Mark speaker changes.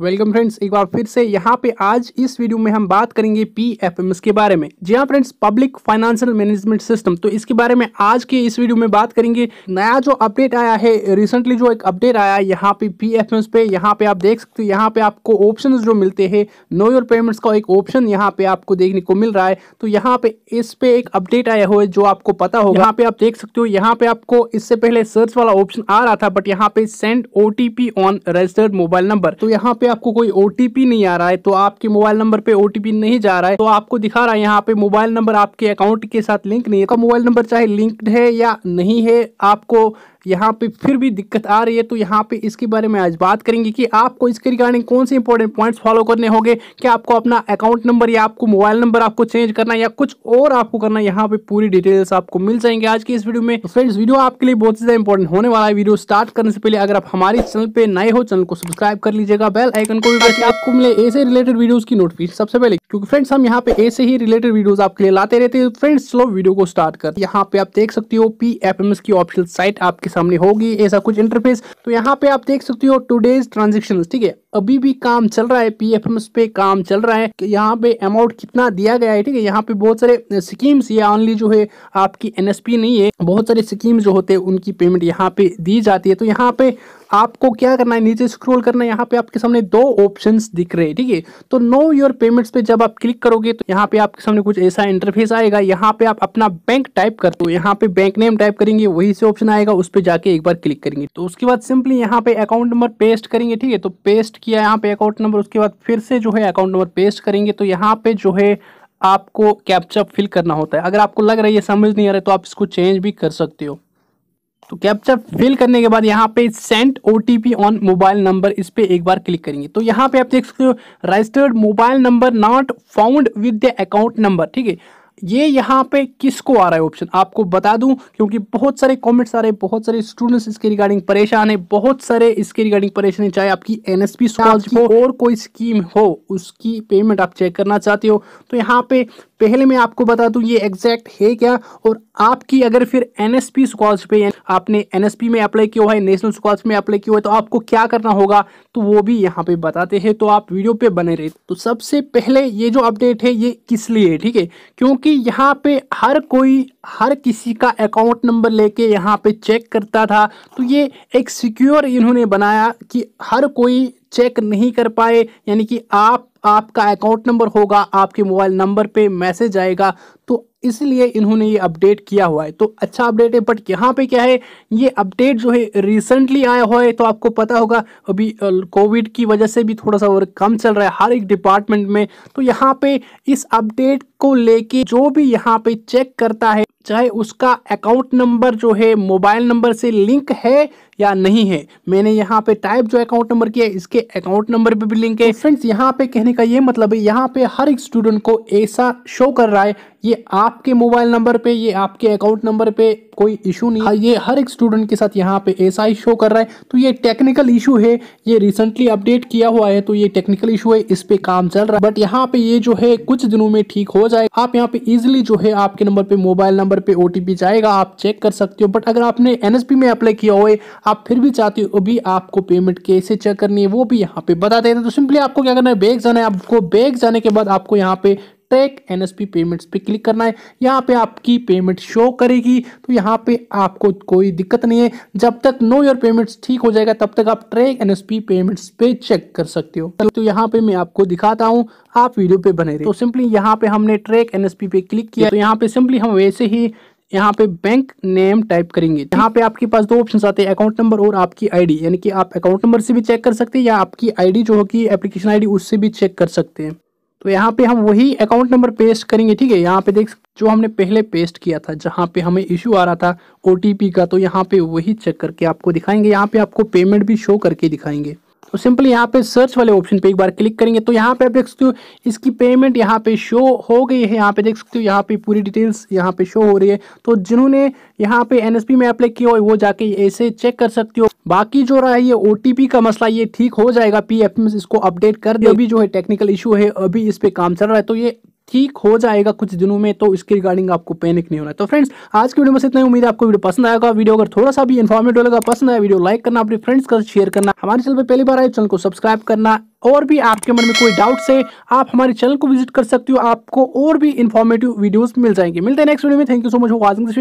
Speaker 1: Welcome friends एक बार फिर से यहाँ पे आज इस वीडियो में हम बात करेंगे पी एफ एम एस के बारे में जी हाँ friends public financial management system तो इसके बारे में आज के इस वीडियो में बात करेंगे नया जो अपडेट आया है रिसेंटली जो एक अपडेट आया है यहाँ पे पी एफ एम एस पे यहाँ पे आप देख सकते हो यहाँ पे आपको ऑप्शन जो मिलते हैं नो योर पेमेंट्स का एक ऑप्शन यहाँ पे आपको देखने को मिल रहा है तो यहाँ पे इस पे एक अपडेट आया हुआ है जो आपको पता होगा यहाँ पे आप देख सकते हो यहाँ पे आपको इससे पहले सर्च वाला ऑप्शन आ रहा था बट यहाँ पे send O T P on registered mobile number तो यहाँ पे पे आपको कोई ओ नहीं आ रहा है तो आपके मोबाइल नंबर पे ओ नहीं जा रहा है तो आपको दिखा रहा है यहाँ पे मोबाइल नंबर आपके अकाउंट के साथ लिंक नहीं है तो मोबाइल नंबर चाहे लिंक्ड है या नहीं है आपको यहाँ पे फिर भी दिक्कत आ रही है तो यहाँ पे इसके बारे में आज बात करेंगे कि आपको इसके रिगार्डिंग कौन से इंपॉर्टेंट पॉइंट्स फॉलो करने होंगे क्या आपको अपना अकाउंट नंबर या आपको मोबाइल नंबर आपको चेंज करना या कुछ और आपको करना यहाँ पे पूरी डिटेल्स आपको मिल जाएंगे आज की इस वीडियो में फ्रेंड्स वीडियो तो आपके लिए बहुत ज्यादा इंपॉर्टेंट होने वाला है वीडियो स्टार्ट करने से पहले अगर आप हमारे चैनल पर नए हो चैनल को सब्सक्राइब कर लीजिएगा बेल आइकन को भी आपको मिले ऐसे रिलेटेड वीडियोज की नोटिफिकेशन सबसे पहले क्योंकि फ्रेंड्स हम यहाँ पे ऐसे ही रिलेटेड वीडियोज आपके लिए लाते रहते हैं फ्रेंड्स तो चलो वीडियो को स्टार्ट कर यहाँ पे आप देख सकते हो पी की ऑफिशियल साइट आपके सामने होगी ऐसा कुछ इंटरफेस तो यहाँ पे आप देख सकते हो टूडेज ट्रांजेक्शन ठीक है अभी भी काम चल रहा है पी एफ एम पे काम चल रहा है कि यहाँ पे अमाउंट कितना दिया गया है ठीक है यहाँ पे बहुत सारे स्कीम्स ये ऑनली जो है आपकी एन एस पी नहीं है बहुत सारे स्कीम जो होते हैं उनकी पेमेंट यहाँ पे दी जाती है तो यहाँ पे आपको क्या करना है नीचे स्क्रॉल करना है यहाँ पे आपके सामने दो ऑप्शंस दिख रहे हैं ठीक है थीके? तो नो योर पेमेंट्स पे जब आप क्लिक करोगे तो यहाँ पे आपके सामने कुछ ऐसा इंटरफेस आएगा यहाँ पे आप अपना बैंक टाइप करते हो यहाँ पे बैंक नेम टाइप करेंगे वही से ऑप्शन आएगा उस पर जाके एक बार क्लिक करेंगे तो उसके बाद सिंपली यहाँ पे अकाउंट नंबर पेस्ट करेंगे ठीक है तो पेस्ट किया यहाँ पे अकाउंट नंबर उसके बाद फिर से जो है अकाउंट नंबर पेस्ट करेंगे तो यहाँ पे जो है आपको कैप्चअप फिल करना होता है अगर आपको लग रहा है ये समझ नहीं आ रहा है तो आप इसको चेंज भी कर सकते हो तो कैप्चअप फिल करने के बाद यहाँ पे sent O on mobile number इस पर एक बार क्लिक करेंगे तो यहाँ पे आप देख सकते हो registered mobile number not found with the account number ठीक है ये यहाँ पे किसको आ रहा है ऑप्शन आपको बता दूं क्योंकि बहुत सारे कमेंट्स आ रहे हैं बहुत सारे स्टूडेंट्स इसके रिगार्डिंग परेशान है बहुत सारे इसके रिगार्डिंग परेशान है चाहे आपकी एन एस हो और कोई स्कीम हो उसकी पेमेंट आप चेक करना चाहते हो तो यहाँ पे पहले मैं आपको बता दूं ये एग्जैक्ट है क्या और आपकी अगर फिर एन एस पी स्कॉल्स पे आपने एन एस पी में अप्लाई किया हुआ है नेशनल स्कॉल्स में अप्लाई किया है तो आपको क्या करना होगा तो वो भी यहाँ पे बताते हैं तो आप वीडियो पे बने रहे तो सबसे पहले ये जो अपडेट है ये किस लिए है ठीक है क्योंकि यहाँ पे हर कोई हर किसी का अकाउंट नंबर लेके यहाँ पे चेक करता था तो ये एक सिक्योर इन्होंने बनाया कि हर कोई चेक नहीं कर पाए यानी कि आप आपका अकाउंट नंबर होगा आपके मोबाइल नंबर पे मैसेज आएगा तो इसलिए इन्होंने ये अपडेट किया हुआ है तो अच्छा अपडेट है बट यहाँ पे क्या है ये अपडेट जो है रिसेंटली आया हुआ है तो आपको पता होगा अभी कोविड की वजह से भी थोड़ा सा वर्क कम चल रहा है हर एक डिपार्टमेंट में तो यहाँ पे इस अपडेट को लेके जो भी यहाँ पे चेक करता है चाहे उसका अकाउंट नंबर जो है मोबाइल नंबर से लिंक है या नहीं है मैंने यहाँ पे टाइप जो अकाउंट नंबर किया है इसके अकाउंट नंबर पे भी लिंक है फ्रेंड्स तो यहाँ पे कहने का ये मतलब है यहाँ पे हर एक स्टूडेंट को ऐसा शो कर रहा है ये आपके मोबाइल नंबर पे ये आपके अकाउंट नंबर पे कोई इशू नहीं है हाँ, ये हर एक स्टूडेंट के साथ यहाँ पे ऐसा ही शो कर रहा है तो ये टेक्निकल इशू है ये रिसेंटली अपडेट किया हुआ है तो ये टेक्निकल इशू है इस पे काम चल रहा है बट यहाँ पे ये जो है कुछ दिनों में ठीक हो जाए आप यहाँ पे इजिली जो है आपके नंबर पे मोबाइल नंबर पे ओ जाएगा आप चेक कर सकते हो बट अगर आपने एनएसपी में अप्लाई किया हुआ आप फिर भी चाहते हो भी आपको पेमेंट कैसे चेक करनी है वो भी यहाँ पे बता देते हैं तो सिंपली आपको क्या करना है बैग जाना है आपको बैग जाने के बाद आपको यहाँ पे ट्रैक एनएसपी पेमेंट्स पे क्लिक करना है यहाँ पे आपकी पेमेंट शो करेगी तो यहाँ पे आपको कोई दिक्कत नहीं है जब तक नो योर पेमेंट्स ठीक हो जाएगा तब तक आप ट्रैक एनएसपी पेमेंट्स पे चेक कर सकते हो तो यहाँ पे मैं आपको दिखाता हूँ आप वीडियो पे बने रहे तो सिंपली यहाँ पे हमने ट्रैक एनएसपी पे क्लिक किया तो यहाँ पे सिंपली हम वैसे ही यहाँ पे बैंक नेम टाइप करेंगे यहाँ पे आपके पास दो ऑप्शन आते हैं अकाउंट नंबर और आपकी आईडी यानी कि आप अकाउंट नंबर से भी चेक कर सकते हैं या आपकी आईडी जो होगी एप्लीकेशन आईडी उससे भी चेक कर सकते हैं तो यहाँ पे हम वही अकाउंट नंबर पेस्ट करेंगे ठीक है यहाँ पे देख जो हमने पहले पेस्ट किया था जहाँ पे हमें इशू आ रहा था ओ का तो यहाँ पे वही चेक करके आपको दिखाएंगे यहाँ पे आपको पेमेंट भी शो करके दिखाएंगे तो सिंपली यहाँ पे सर्च वाले ऑप्शन पे एक बार क्लिक करेंगे तो यहाँ पे आप देख सकते हो इसकी पेमेंट यहाँ पे शो हो गई है यहाँ पे देख सकते हो यहाँ पे पूरी डिटेल्स यहाँ पे शो हो रही है तो जिन्होंने यहाँ पे एनएसपी में अप्लाई किया हो वो जाके ऐसे चेक कर सकते हो बाकी जो रहा है ये ओ का मसला ये ठीक हो जाएगा पी इसको अपडेट कर दे अभी जो है टेक्निकल इशू है अभी इस पर काम चल रहा है तो ये ठीक हो जाएगा कुछ दिनों में तो इसके रिगार्डिंग आपको पैनिक नहीं होना तो फ्रेंड्स आज की वीडियो में इतना उम्मीद है आपको वीडियो पसंद आएगा वीडियो अगर थोड़ा सा भी इन्फॉर्मेटिव लगा पसंद आया वीडियो लाइक करना अपने फ्रेंड्स का शेयर करना हमारे चैनल पर पहली बार आए चैनल को सब्सक्राइब करना और भी आपके मन में कोई डाउट है आप हमारे चैनल को विजिट कर सकते हो आपको और भी इन्फॉर्मेटिव वीडियोज मिल जाएंगे मिलते हैं नेक्स्ट वीडियो में thank you so much watching